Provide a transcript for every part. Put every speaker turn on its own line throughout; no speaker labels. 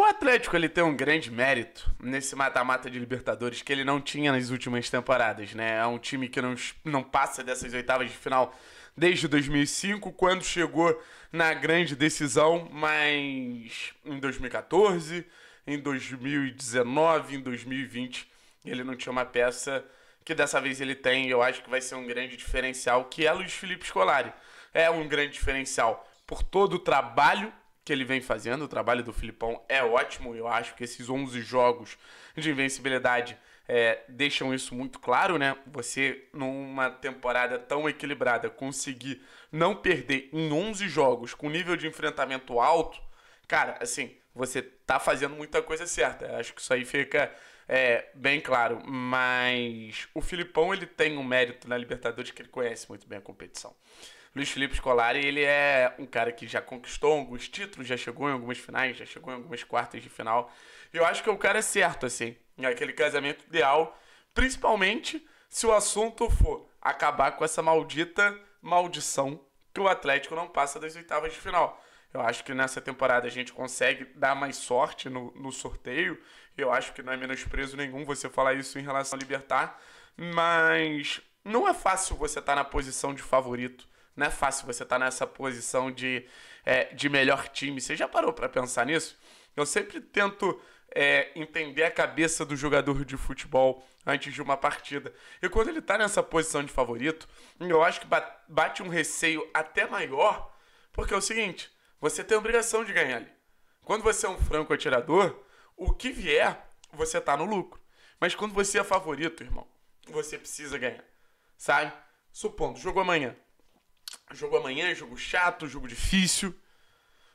O Atlético ele tem um grande mérito nesse mata-mata de Libertadores que ele não tinha nas últimas temporadas, né? É um time que não, não passa dessas oitavas de final desde 2005, quando chegou na grande decisão, mas em 2014, em 2019, em 2020, ele não tinha uma peça que dessa vez ele tem, eu acho que vai ser um grande diferencial, que é Luiz Felipe Scolari. É um grande diferencial por todo o trabalho que ele vem fazendo. O trabalho do Filipão é ótimo. Eu acho que esses 11 jogos de invencibilidade é, deixam isso muito claro, né? Você, numa temporada tão equilibrada, conseguir não perder em 11 jogos com nível de enfrentamento alto, cara, assim, você tá fazendo muita coisa certa. Eu acho que isso aí fica é, bem claro. Mas o Filipão, ele tem um mérito na Libertadores que ele conhece muito bem a competição. Luiz Felipe Scolari, ele é um cara que já conquistou alguns títulos, já chegou em algumas finais, já chegou em algumas quartas de final. E eu acho que é o cara é certo, assim. É aquele casamento ideal, principalmente se o assunto for acabar com essa maldita maldição que o Atlético não passa das oitavas de final. Eu acho que nessa temporada a gente consegue dar mais sorte no, no sorteio. Eu acho que não é menosprezo nenhum você falar isso em relação a Libertar. Mas não é fácil você estar tá na posição de favorito não é fácil você estar tá nessa posição de, é, de melhor time. Você já parou para pensar nisso? Eu sempre tento é, entender a cabeça do jogador de futebol antes de uma partida. E quando ele está nessa posição de favorito, eu acho que bate um receio até maior, porque é o seguinte: você tem a obrigação de ganhar ali. Quando você é um franco atirador, o que vier, você está no lucro. Mas quando você é favorito, irmão, você precisa ganhar. Sabe? Supondo, jogo amanhã. Jogo amanhã, jogo chato, jogo difícil.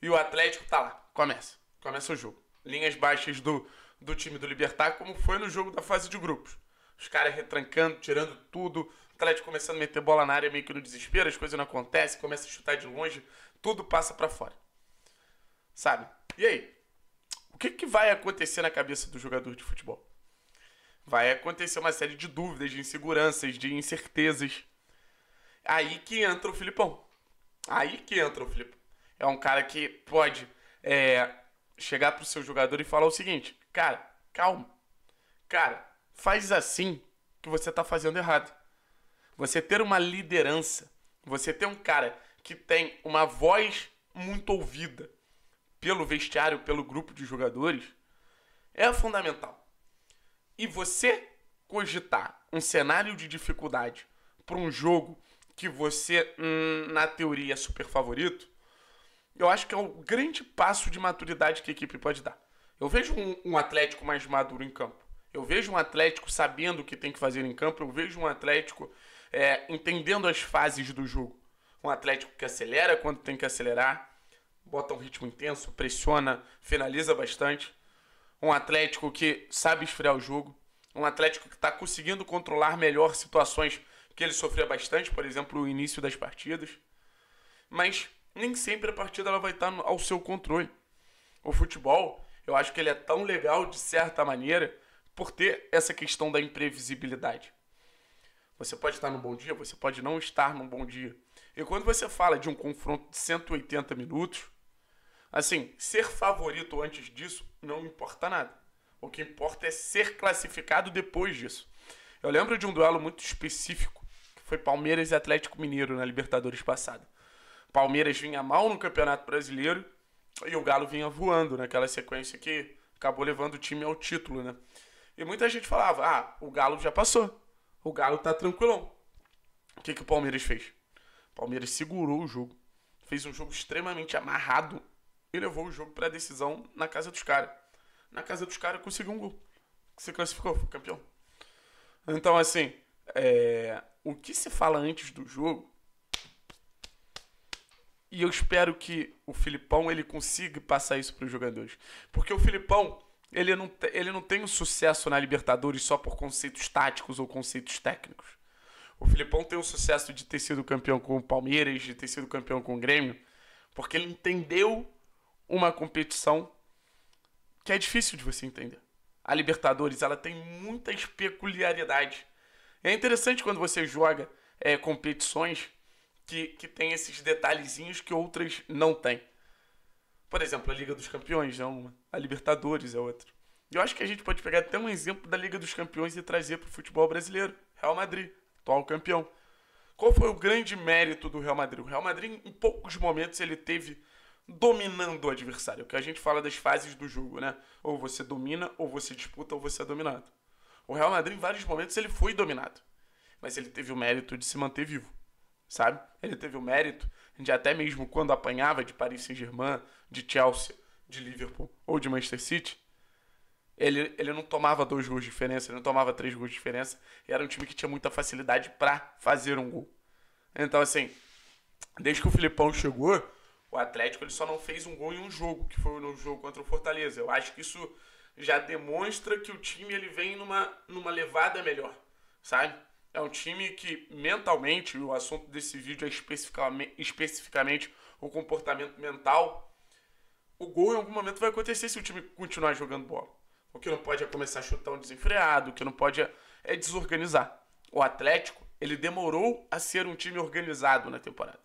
E o Atlético tá lá. Começa. Começa o jogo. Linhas baixas do, do time do Libertar, como foi no jogo da fase de grupos. Os caras retrancando, tirando tudo. O Atlético começando a meter bola na área meio que no desespero, as coisas não acontecem, começa a chutar de longe, tudo passa para fora. Sabe? E aí? O que, que vai acontecer na cabeça do jogador de futebol? Vai acontecer uma série de dúvidas, de inseguranças, de incertezas. Aí que entra o Filipão. Aí que entra o Filipão. É um cara que pode é, chegar pro seu jogador e falar o seguinte: cara, calma. Cara, faz assim que você tá fazendo errado. Você ter uma liderança, você ter um cara que tem uma voz muito ouvida pelo vestiário, pelo grupo de jogadores, é fundamental. E você cogitar um cenário de dificuldade para um jogo que você, hum, na teoria, é super favorito, eu acho que é o grande passo de maturidade que a equipe pode dar. Eu vejo um, um Atlético mais maduro em campo. Eu vejo um Atlético sabendo o que tem que fazer em campo. Eu vejo um Atlético é, entendendo as fases do jogo. Um Atlético que acelera quando tem que acelerar, bota um ritmo intenso, pressiona, finaliza bastante. Um Atlético que sabe esfriar o jogo. Um Atlético que está conseguindo controlar melhor situações que ele sofria bastante, por exemplo, o início das partidas. Mas nem sempre a partida ela vai estar ao seu controle. O futebol, eu acho que ele é tão legal de certa maneira por ter essa questão da imprevisibilidade. Você pode estar num bom dia, você pode não estar num bom dia. E quando você fala de um confronto de 180 minutos, assim, ser favorito antes disso não importa nada. O que importa é ser classificado depois disso. Eu lembro de um duelo muito específico foi Palmeiras e Atlético Mineiro na Libertadores passada. Palmeiras vinha mal no Campeonato Brasileiro e o Galo vinha voando naquela sequência que acabou levando o time ao título, né? E muita gente falava: ah, o Galo já passou, o Galo tá tranquilão. O que, que o Palmeiras fez? O Palmeiras segurou o jogo, fez um jogo extremamente amarrado e levou o jogo pra decisão na casa dos caras. Na casa dos caras conseguiu um gol. Se classificou, foi campeão. Então, assim, é o que se fala antes do jogo. E eu espero que o Filipão ele consiga passar isso para os jogadores. Porque o Filipão, ele não, ele não tem o um sucesso na Libertadores só por conceitos táticos ou conceitos técnicos. O Filipão tem o um sucesso de ter sido campeão com o Palmeiras, de ter sido campeão com o Grêmio, porque ele entendeu uma competição que é difícil de você entender. A Libertadores, ela tem muitas peculiaridades. É interessante quando você joga é, competições que, que tem esses detalhezinhos que outras não têm. Por exemplo, a Liga dos Campeões é uma, a Libertadores é outra. E eu acho que a gente pode pegar até um exemplo da Liga dos Campeões e trazer para o futebol brasileiro. Real Madrid, atual campeão. Qual foi o grande mérito do Real Madrid? O Real Madrid, em poucos momentos, ele teve dominando o adversário. O que a gente fala das fases do jogo, né? Ou você domina, ou você disputa, ou você é dominado. O Real Madrid, em vários momentos, ele foi dominado. Mas ele teve o mérito de se manter vivo, sabe? Ele teve o mérito de até mesmo quando apanhava de Paris Saint-Germain, de Chelsea, de Liverpool ou de Manchester City, ele, ele não tomava dois gols de diferença, ele não tomava três gols de diferença. Era um time que tinha muita facilidade para fazer um gol. Então, assim, desde que o Filipão chegou, o Atlético ele só não fez um gol em um jogo, que foi no jogo contra o Fortaleza. Eu acho que isso já demonstra que o time ele vem numa, numa levada melhor, sabe? É um time que mentalmente, o assunto desse vídeo é especificamente, especificamente o comportamento mental. O gol em algum momento vai acontecer se o time continuar jogando bola. O que não pode é começar a chutar um desenfreado, o que não pode é, é desorganizar. O Atlético, ele demorou a ser um time organizado na temporada.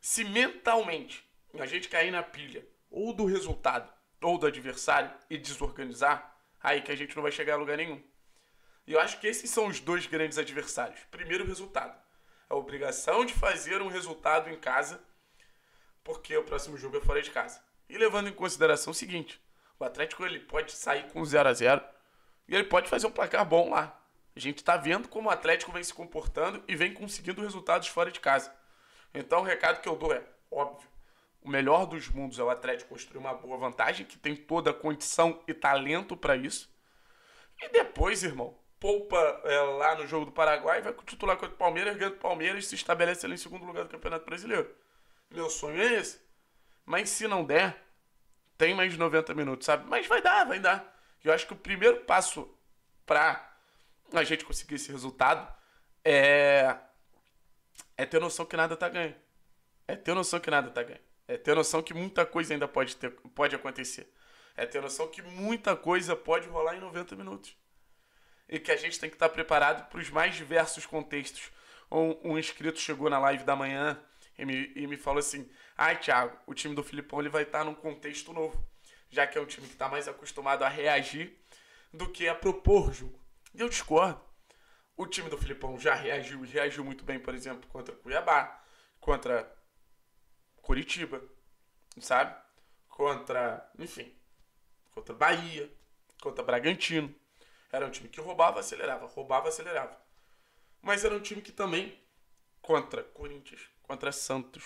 Se mentalmente a gente cair na pilha ou do resultado ou do adversário e desorganizar, aí que a gente não vai chegar a lugar nenhum. E eu acho que esses são os dois grandes adversários. Primeiro, o resultado. A obrigação de fazer um resultado em casa, porque o próximo jogo é fora de casa. E levando em consideração o seguinte: o Atlético ele pode sair com 0 a 0 e ele pode fazer um placar bom lá. A gente está vendo como o Atlético vem se comportando e vem conseguindo resultados fora de casa. Então, o recado que eu dou é óbvio o melhor dos mundos é o Atlético construir uma boa vantagem, que tem toda a condição e talento para isso. E depois, irmão, poupa é, lá no jogo do Paraguai, vai titular contra o Palmeiras, ganha o Palmeiras e se estabelece ali em segundo lugar do Campeonato Brasileiro. Meu sonho é esse. Mas se não der, tem mais 90 minutos, sabe? Mas vai dar, vai dar. Eu acho que o primeiro passo para a gente conseguir esse resultado é é ter noção que nada tá ganho. É ter noção que nada tá ganho. É ter noção que muita coisa ainda pode, ter, pode acontecer. É ter noção que muita coisa pode rolar em 90 minutos. E que a gente tem que estar preparado para os mais diversos contextos. Um, um, inscrito chegou na live da manhã e me, e me falou assim: ai, Thiago, o time do Filipão ele vai estar num contexto novo, já que é um time que está mais acostumado a reagir do que a propor jogo. E eu discordo. O time do Filipão já reagiu e reagiu muito bem, por exemplo, contra o Cuiabá, contra Curitiba, sabe? Contra, enfim, contra Bahia, contra Bragantino. Era um time que roubava, acelerava, roubava, acelerava. Mas era um time que também contra Corinthians, contra Santos,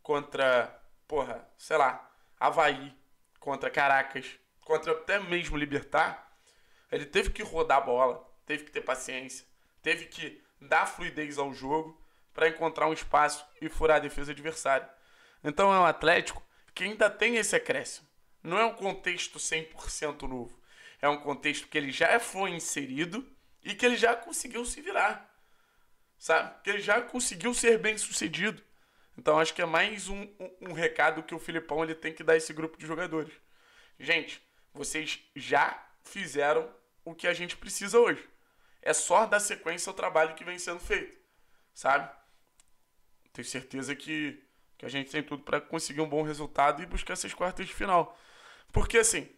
contra, porra, sei lá, Havaí, contra Caracas, contra até mesmo Libertar, ele teve que rodar a bola, teve que ter paciência, teve que dar fluidez ao jogo para encontrar um espaço e furar a defesa adversária. Então é um Atlético que ainda tem esse acréscimo. Não é um contexto 100% novo. É um contexto que ele já foi inserido e que ele já conseguiu se virar. Sabe? Que ele já conseguiu ser bem sucedido. Então acho que é mais um, um, um recado que o Filipão ele tem que dar a esse grupo de jogadores. Gente, vocês já fizeram o que a gente precisa hoje. É só dar sequência ao trabalho que vem sendo feito, sabe? Tenho certeza que que a gente tem tudo para conseguir um bom resultado e buscar essas quartas de final. Porque assim,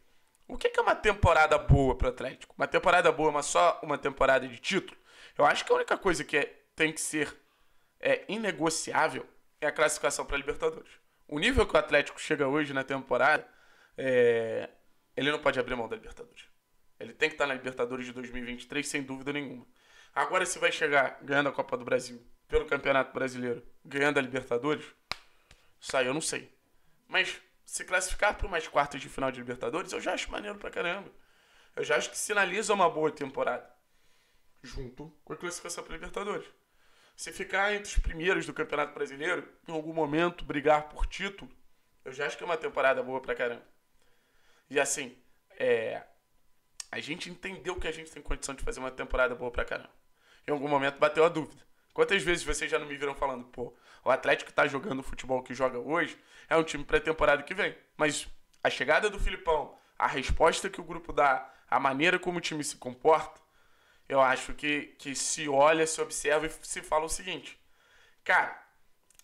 o que é uma temporada boa para o Atlético? Uma temporada boa, mas só uma temporada de título? Eu acho que a única coisa que é, tem que ser é, inegociável é a classificação para a Libertadores. O nível que o Atlético chega hoje na temporada, é, ele não pode abrir mão da Libertadores. Ele tem que estar tá na Libertadores de 2023, sem dúvida nenhuma. Agora, se vai chegar ganhando a Copa do Brasil, pelo Campeonato Brasileiro, ganhando a Libertadores, isso aí eu não sei. Mas se classificar para umas quartas de final de Libertadores, eu já acho maneiro pra caramba. Eu já acho que sinaliza uma boa temporada. Junto com a classificação para Libertadores. Se ficar entre os primeiros do Campeonato Brasileiro, em algum momento brigar por título, eu já acho que é uma temporada boa pra caramba. E assim, é... a gente entendeu que a gente tem condição de fazer uma temporada boa pra caramba. Em algum momento bateu a dúvida. Quantas vezes vocês já não me viram falando, pô, o Atlético tá jogando o futebol que joga hoje, é um time pré-temporada que vem. Mas a chegada do Filipão, a resposta que o grupo dá, a maneira como o time se comporta, eu acho que, que se olha, se observa e se fala o seguinte: cara,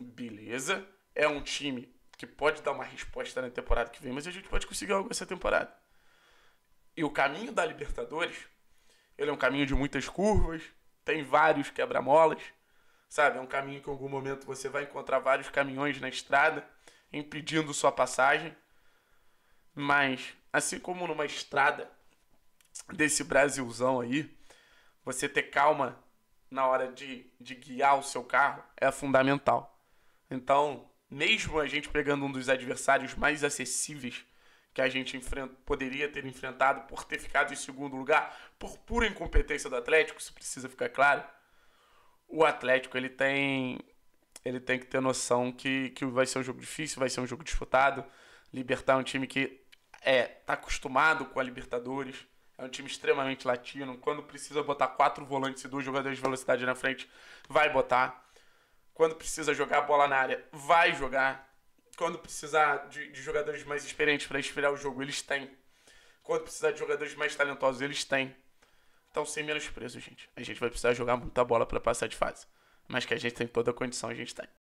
beleza, é um time que pode dar uma resposta na temporada que vem, mas a gente pode conseguir algo essa temporada. E o caminho da Libertadores, ele é um caminho de muitas curvas, tem vários quebra-molas, sabe? É um caminho que em algum momento você vai encontrar vários caminhões na estrada impedindo sua passagem. Mas, assim como numa estrada desse Brasilzão aí, você ter calma na hora de, de guiar o seu carro é fundamental. Então, mesmo a gente pegando um dos adversários mais acessíveis que a gente poderia ter enfrentado por ter ficado em segundo lugar, por pura incompetência do Atlético, isso precisa ficar claro o Atlético ele tem ele tem que ter noção que, que vai ser um jogo difícil, vai ser um jogo disputado. Libertar é um time que é tá acostumado com a Libertadores, é um time extremamente latino. Quando precisa botar quatro volantes e dois jogadores de velocidade na frente, vai botar. Quando precisa jogar a bola na área, vai jogar. Quando precisar de, de jogadores mais experientes para esfriar o jogo, eles têm. Quando precisar de jogadores mais talentosos, eles têm estão sem menosprezo, gente. A gente vai precisar jogar muita bola para passar de fase. Mas que a gente tem toda a condição, a gente tem.